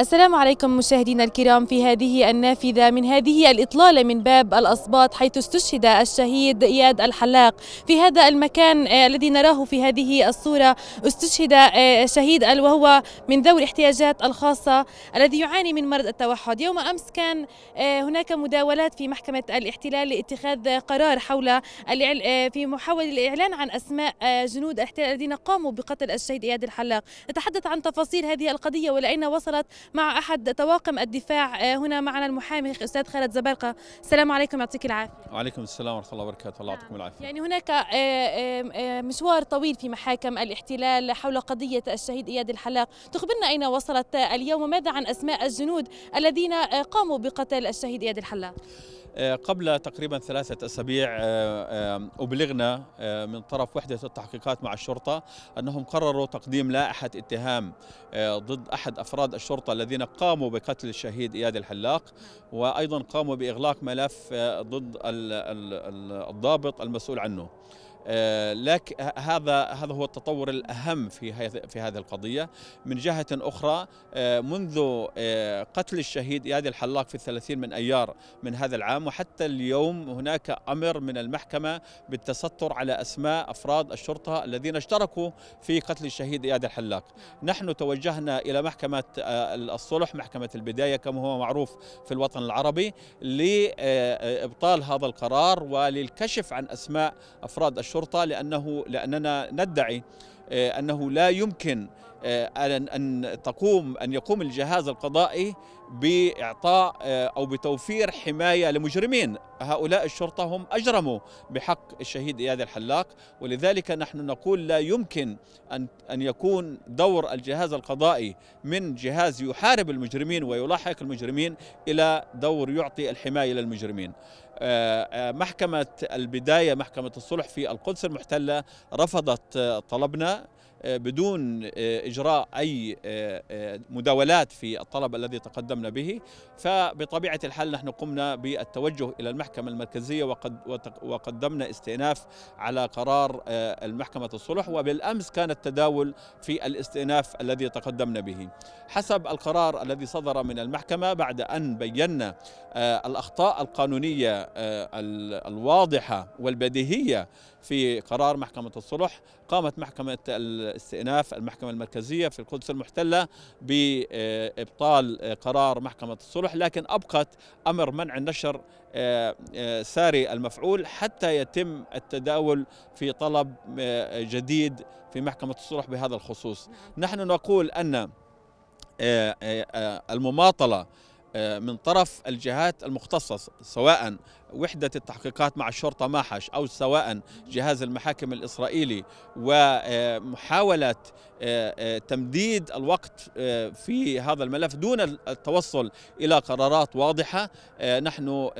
السلام عليكم مشاهدينا الكرام في هذه النافذة من هذه الإطلالة من باب الأصباط حيث استشهد الشهيد إياد الحلاق في هذا المكان آه، الذي نراه في هذه الصورة استشهد آه، شهيد وهو من ذوي الاحتياجات الخاصة الذي يعاني من مرض التوحد يوم أمس كان آه، هناك مداولات في محكمة الاحتلال لاتخاذ قرار حول في محاولة الإعلان عن أسماء جنود الاحتلال الذين قاموا بقتل الشهيد إياد الحلاق نتحدث عن تفاصيل هذه القضية ولأين وصلت مع أحد طواقم الدفاع آه، هنا معنا المحامي استاذ خالد زبرقة السلام عليكم يعطيك العافية وعليكم السلام ورحمة الله وبركاته الله يعطيكم العافية يعني هناك آه، آه، مشوار طويل في محاكم الاحتلال حول قضية الشهيد إياد الحلاق تخبرنا أين وصلت اليوم وماذا عن أسماء الجنود الذين قاموا بقتل الشهيد إياد الحلاق آه، قبل تقريبا ثلاثة أسابيع آه، آه، أبلغنا من طرف وحدة التحقيقات مع الشرطة أنهم قرروا تقديم لائحة اتهام ضد أحد أفراد الشرطة الذين قاموا بقتل الشهيد إياد الحلاق وأيضا قاموا بإغلاق ملف ضد الضابط المسؤول عنه آه، لك هذا هذا هو التطور الاهم في في هذه القضيه من جهه اخرى آه، منذ آه، قتل الشهيد اياد الحلاق في الثلاثين من ايار من هذا العام وحتى اليوم هناك امر من المحكمه بالتستر على اسماء افراد الشرطه الذين اشتركوا في قتل الشهيد اياد الحلاق نحن توجهنا الى محكمه الصلح محكمه البدايه كما هو معروف في الوطن العربي لابطال هذا القرار وللكشف عن اسماء افراد الشرطة الشرطه لانه لاننا ندعي آه، انه لا يمكن آه، ان تقوم ان يقوم الجهاز القضائي باعطاء آه، او بتوفير حمايه لمجرمين هؤلاء الشرطه هم اجرموا بحق الشهيد اياد الحلاق ولذلك نحن نقول لا يمكن ان ان يكون دور الجهاز القضائي من جهاز يحارب المجرمين ويلاحق المجرمين الى دور يعطي الحمايه للمجرمين آه، محكمة البداية محكمة الصلح في القدس المحتلة رفضت طلبنا آه، بدون آه، إجراء أي آه، مداولات في الطلب الذي تقدمنا به فبطبيعة الحال نحن قمنا بالتوجه إلى المحكمة المركزية وقد وقدمنا استئناف على قرار المحكمة الصلح وبالأمس كان التداول في الاستئناف الذي تقدمنا به حسب القرار الذي صدر من المحكمة بعد أن بينا الأخطاء القانونية الواضحة والبديهية في قرار محكمة الصلح قامت محكمة الاستئناف المحكمة المركزية في القدس المحتلة بإبطال قرار محكمة الصلح لكن أبقت أمر منع النشر آه، آه، ساري المفعول حتى يتم التداول في طلب آه، جديد في محكمة الصلح بهذا الخصوص نعم. نحن نقول أن المماطلة من طرف الجهات المختصة سواء وحدة التحقيقات مع الشرطة ماحش أو سواء جهاز المحاكم الإسرائيلي ومحاولة آه، آه، آه، تمديد الوقت في هذا الملف دون التوصل إلى قرارات واضحة نحن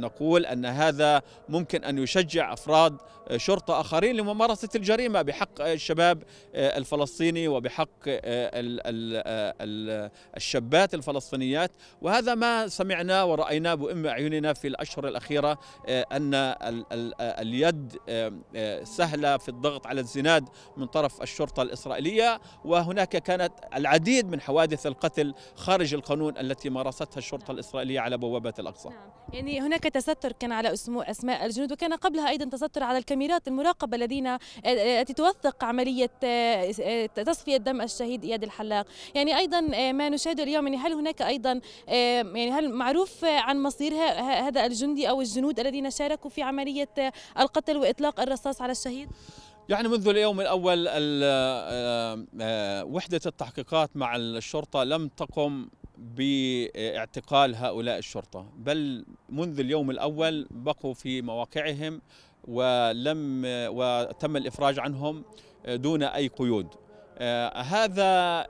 نقول أن هذا ممكن أن يشجع أفراد شرطة آخرين لممارسة الجريمة بحق الشباب الفلسطيني وبحق الشابات الفلسطينيات وهذا ما سمعناه ورأيناه بأم أعيننا في الأشهر الأخيرة آه، أن آه، اليد آه، سهلة في الضغط على الزناد من طرف الشرطة الإسرائيلية وهناك كانت العديد من حوادث القتل خارج القانون التي مارستها الشرطة نعم. الإسرائيلية على بوابة الأقصى نعم. يعني هناك تستر كان على أسماء الجنود وكان قبلها أيضا تستر على الكاميرات المراقبة الذين التي توثق عملية تصفية دم الشهيد إياد الحلاق يعني أيضا ما نشاهده اليوم يعني هل هناك أيضا يعني هل معروف عن مصير هذا الجندي أو الجنود الذين شاركوا في عملية القتل وإطلاق الرصاص على الشهيد؟ يعني منذ اليوم الأول آه، آه، وحدة التحقيقات مع الشرطة لم تقم باعتقال هؤلاء الشرطة بل منذ اليوم الأول بقوا في مواقعهم ولم وتم الإفراج عنهم دون أي قيود آه، هذا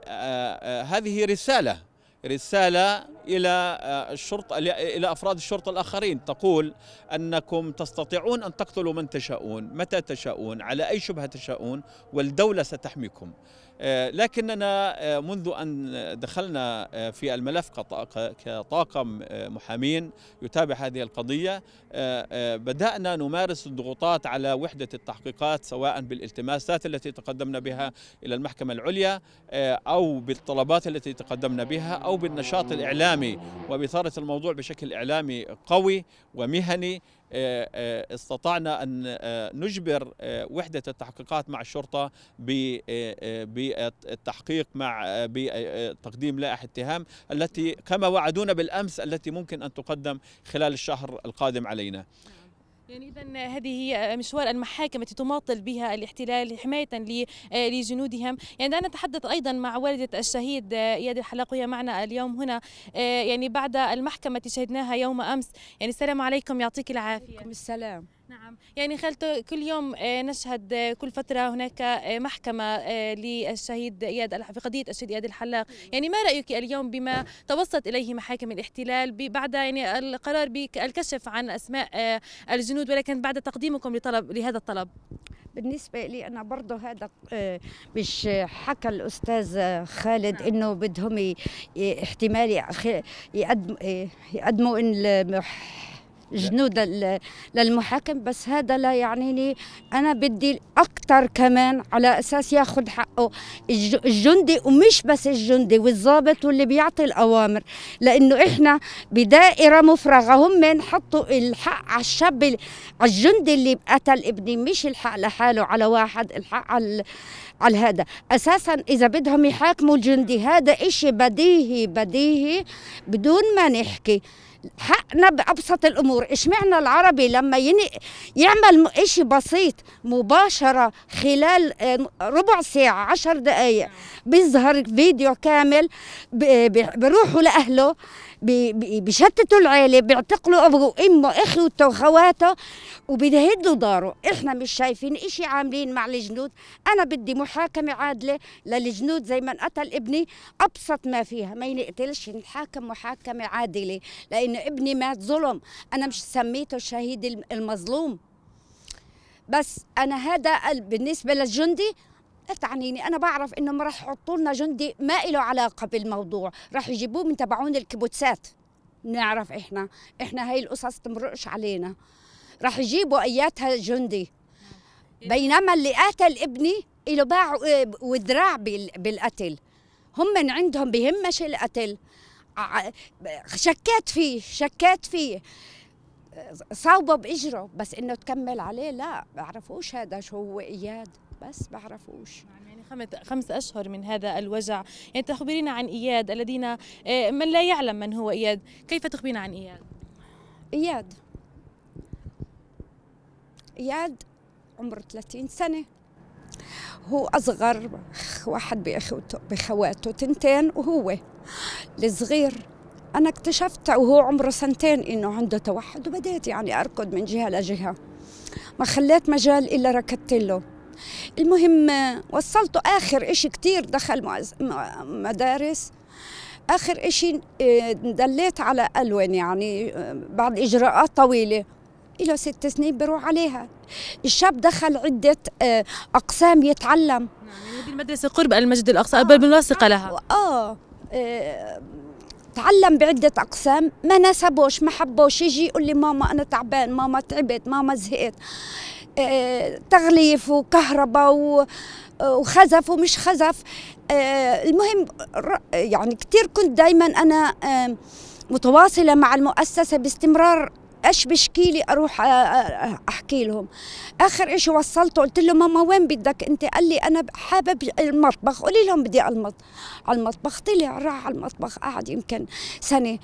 هذه رسالة رسالة إلى آه، الشرطة إلى أفراد الشرطة الآخرين تقول أنكم تستطيعون أن تقتلوا من تشاءون متى تشاءون على أي شبهة تشاءون والدولة ستحميكم آه، لكننا آه، منذ أن دخلنا آه، في الملف كطاقم محامين يتابع هذه القضية بدأنا نمارس الضغوطات على وحدة التحقيقات سواء بالالتماسات التي تقدمنا بها إلى المحكمة العليا أو بالطلبات التي تقدمنا بها أو بالنشاط الإعلامي وبإثارة الموضوع بشكل إعلامي قوي ومهني آه، آه، استطعنا أن آه، نجبر وحدة التحقيقات مع الشرطة بالتحقيق مع بتقديم لائحة اتهام التي كما وعدونا بالأمس التي ممكن أن تقدم خلال الشهر القادم علينا يعني إذا هذه مشوار المحاكم التي تماطل بها الاحتلال حماية آه، لجنودهم يعني أنا أتحدث أيضا مع والدة الشهيد آه، إياد الحلاق وهي معنا اليوم هنا آه، يعني بعد المحكمة التي شهدناها يوم أمس يعني السلام عليكم يعطيك العافية السلام نعم يعني خالته كل يوم آه، نشهد آه، كل فترة هناك آه، محكمة للشهيد إياد في قضية الشهيد إياد الحلاق يعني ما رأيك اليوم بما توصلت إليه محاكم الاحتلال بعد يعني القرار بالكشف عن أسماء الجنود ولكن بعد تقديمكم لطلب لهذا الطلب بالنسبة لي أنا برضه هذا مش حكى الأستاذ خالد نعم. إنه بدهم احتمال يقدموا إن جنود للمحاكم بس هذا لا يعنيني انا بدي اكثر كمان على اساس ياخذ حقه الجندي ومش بس الجندي والضابط واللي بيعطي الاوامر لانه احنا بدائره مفرغه هم حطوا الحق على الشاب على الجندي اللي قتل ابني مش الحق لحاله على واحد الحق على على هذا اساسا اذا بدهم يحاكموا الجندي هذا إشي بديهي بديهي بدون ما نحكي حقنا بابسط الامور اشمعنى العربي لما يعمل شيء بسيط مباشره خلال آه، ربع ساعه عشر دقائق بيظهر فيديو كامل بيروحوا لاهله بيشتتوا العيله بيعتقلوا ابوه وامه اخوته وخواته وبيهدوا داره احنا مش شايفين إشي عاملين مع الجنود انا بدي محاكمه عادله للجنود زي ما قتل ابني ابسط ما فيها ما ينقتلش نحاكم محاكمه عادله لان ان ابني مات ظلم أنا مش سميته الشهيد المظلوم بس أنا هذا بالنسبة للجندي لا تعنيني انا بعرف انهم راح يحطوا لنا جندي ما له علاقه بالموضوع راح يجيبوه من تبعون الكبوتسات نعرف احنا احنا هاي القصص تمرقش علينا راح يجيبوا اياتها جندي بينما اللي قتل ابني له باع آه، وذراع بالقتل هم من عندهم بهمش القتل شكيت فيه شكيت فيه صوبه باجره بس انه تكمل عليه لا بعرفوش هذا شو هو اياد بس بعرفوش نعم، يعني خمس أشهر من هذا الوجع يعني تخبرينا عن إياد الذين آه، من لا يعلم من هو إياد كيف تخبرينا عن إياد؟ إياد إياد عمره 30 سنة هو أصغر واحد بأخوته بخواته تنتين وهو الصغير أنا اكتشفت وهو عمره سنتين إنه عنده توحد وبديت يعني أركض من جهة لجهة ما خليت مجال إلا ركضت له المهم وصلته آخر إشي كثير دخل مدارس آخر إشي آه، دليت على ألوان يعني آه، بعد إجراءات طويلة له ست سنين بروح عليها الشاب دخل عدة آه، أقسام يتعلم نعم يعني المدرسة قرب المسجد الأقصى آه بالملاصقة لها آه تعلم بعدة أقسام ما ناسبوش ما حبوش يجي يقول لي ماما أنا تعبان ماما تعبت ماما زهقت آه، تغليف وكهرباء آه، وخزف ومش خزف آه، المهم يعني كتير كنت دايما أنا متواصلة مع المؤسسة باستمرار ايش بشكي لي اروح احكي لهم اخر شيء وصلته قلت له ماما وين بدك انت قال لي انا حابب المطبخ قولي لهم بدي على المطبخ طلع راح على المطبخ قعد يمكن سنه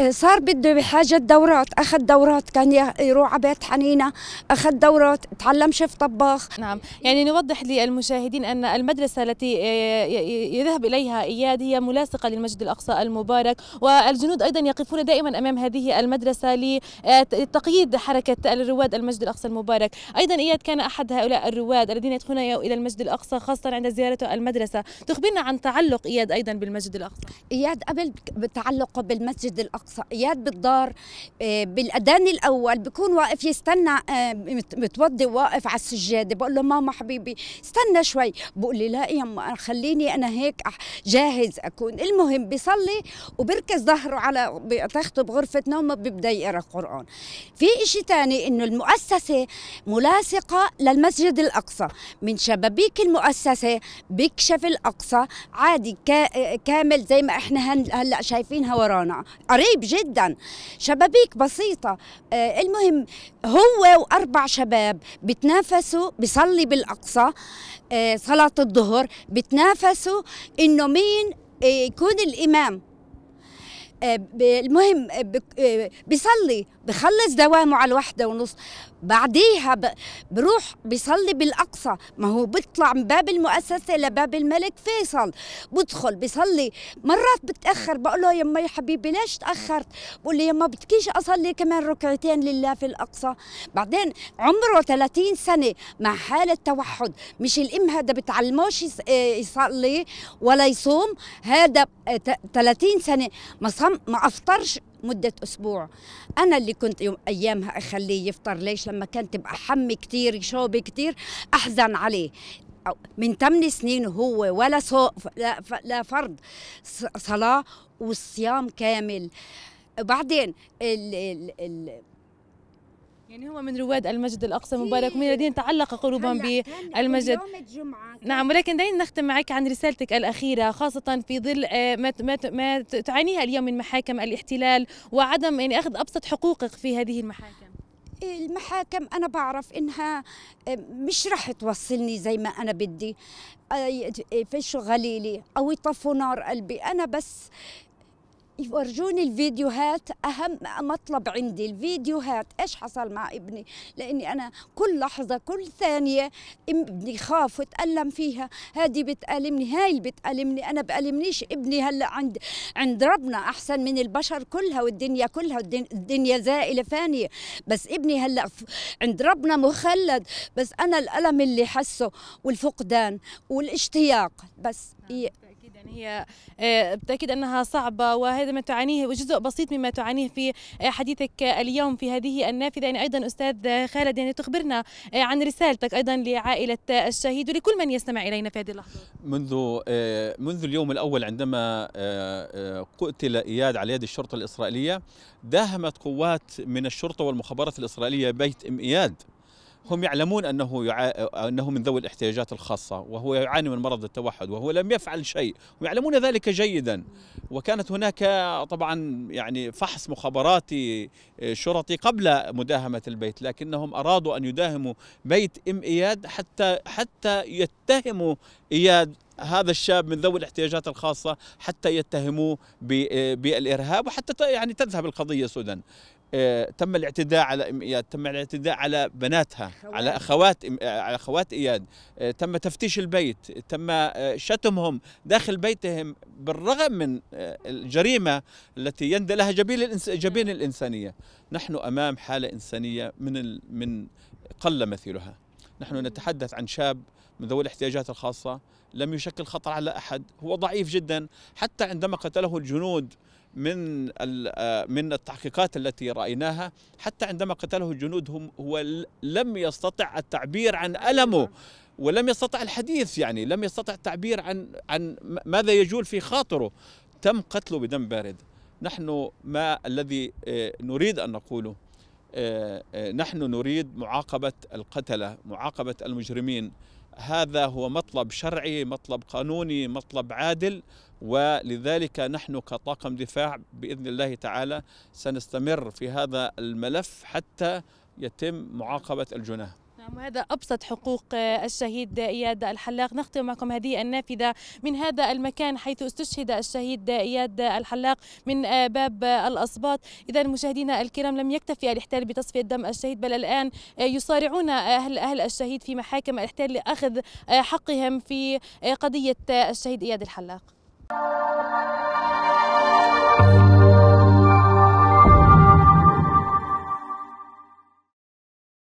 آه، صار بده بحاجه دورات اخذ دورات كان يروح على بيت حنينه اخذ دورات تعلم شيف طباخ نعم يعني نوضح للمشاهدين ان المدرسه التي آه، يذهب اليها اياد هي ملاصقه للمسجد الاقصى المبارك والجنود ايضا يقفون دائما امام هذه المدرسه ل آه، تقييد حركة الرواد المسجد الأقصى المبارك أيضا إياد كان أحد هؤلاء الرواد الذين يدخلون إلى المسجد الأقصى خاصة عند زيارته المدرسة تخبرنا عن تعلق إياد أيضا بالمسجد الأقصى إياد قبل تعلقه بالمسجد الأقصى إياد بالدار آه، بالأذان الأول بيكون واقف يستنى آه، متوضي واقف على السجادة بقول له ماما حبيبي استنى شوي بقول لي لا يما خليني أنا هيك جاهز أكون المهم بيصلي وبركز ظهره على تخته بغرفة نومه ببدأ يقرأ قرآن في إشي تاني إنه المؤسسة ملاصقة للمسجد الأقصى من شبابيك المؤسسة بيكشف الأقصى عادي كامل زي ما إحنا هلأ شايفينها ورانا قريب جدا شبابيك بسيطة آه، المهم هو وأربع شباب بتنافسوا بصلي بالأقصى آه، صلاة الظهر بتنافسوا إنه مين آه، يكون الإمام آه، المهم آه، آه، بيصلي بخلص دوامه على الواحدة ونص بعديها بروح بيصلي بالأقصى ما هو بيطلع من باب المؤسسة لباب الملك فيصل بدخل بيصلي مرات بتأخر بقول له يما يا حبيبي ليش تأخرت بقول لي يما بتكيش أصلي كمان ركعتين لله في الأقصى بعدين عمره 30 سنة مع حالة توحد مش الأم هذا بتعلموش يصلي ولا يصوم هذا 30 سنة ما خم... ما افطرش مدة أسبوع أنا اللي كنت يوم أيامها أخليه يفطر ليش لما كان تبقى حمي كثير شوبي كثير أحزن عليه من 8 سنين هو ولا صو... لا, لا فرض صلاة والصيام كامل بعدين ال... ال... ال... يعني هو من رواد المسجد الاقصى المبارك ومن إيه. الذين تعلق قلوبهم بالمسجد نعم ولكن دعينا نختم معك عن رسالتك الاخيره خاصه في ظل آه، ما ما ما تعانيها اليوم من محاكم الاحتلال وعدم يعني اخذ ابسط حقوقك في هذه المحاكم إيه، المحاكم أنا بعرف إنها آه، مش راح توصلني زي ما أنا بدي إيه، فشوا غليلي أو يطفوا نار قلبي أنا بس يفرجوني الفيديوهات اهم مطلب عندي الفيديوهات ايش حصل مع ابني لاني انا كل لحظه كل ثانيه ابني خاف وتالم فيها هذه بتالمني هاي اللي بتالمني انا بالمنيش ابني هلا عند عند ربنا احسن من البشر كلها والدنيا كلها الدنيا زائله فانيه بس ابني هلا عند ربنا مخلد بس انا الالم اللي حسه والفقدان والاشتياق بس نعم. يعني هي آه، بالتأكيد أنها صعبة وهذا ما تعانيه وجزء بسيط مما تعانيه في آه، حديثك اليوم في هذه النافذة يعني أيضا أستاذ خالد يعني تخبرنا آه، عن رسالتك أيضا لعائلة الشهيد ولكل من يستمع إلينا في هذه اللحظة منذ منذ اليوم الأول عندما قتل إياد على يد الشرطة الإسرائيلية داهمت قوات من الشرطة والمخابرات الإسرائيلية بيت إم إياد هم يعلمون انه يع... انه من ذوي الاحتياجات الخاصه وهو يعاني من مرض التوحد وهو لم يفعل شيء ويعلمون ذلك جيدا وكانت هناك طبعا يعني فحص مخابراتي آه، شرطي قبل مداهمه البيت لكنهم ارادوا ان يداهموا بيت ام اياد حتى حتى يتهموا اياد هذا الشاب من ذوي الاحتياجات الخاصة حتى يتهموه آه، بالإرهاب وحتى يعني تذهب القضية سدى آه، تم الاعتداء على ام اياد تم الاعتداء على بناتها على اخوات على اخوات آه، اياد آه، تم تفتيش البيت تم شتمهم داخل بيتهم بالرغم من الجريمه التي يندى لها جبين جبين الانسانيه نحن امام حاله انسانيه من من قل مثيلها نحن نتحدث عن شاب من ذوي الاحتياجات الخاصه لم يشكل خطر على احد هو ضعيف جدا حتى عندما قتله الجنود من آه، من التحقيقات التي رايناها حتى عندما قتله الجنود هم هو لم يستطع التعبير عن المه ولم يستطع الحديث يعني لم يستطع التعبير عن عن ماذا يجول في خاطره تم قتله بدم بارد نحن ما الذي آه، نريد ان نقوله آه، نحن نريد معاقبه القتله معاقبه المجرمين هذا هو مطلب شرعي مطلب قانوني مطلب عادل ولذلك نحن كطاقم دفاع باذن الله تعالى سنستمر في هذا الملف حتى يتم معاقبه الجناه نعم هذا أبسط حقوق آه، الشهيد إياد الحلاق نختم معكم هذه النافذة من هذا المكان حيث استشهد الشهيد إياد الحلاق من آه، باب آه، الأصباط إذا مشاهدينا الكرام لم يكتفي الاحتلال بتصفية دم الشهيد بل الآن يصارعون أهل أهل الشهيد في محاكم الاحتلال لأخذ حقهم في قضية الشهيد إياد الحلاق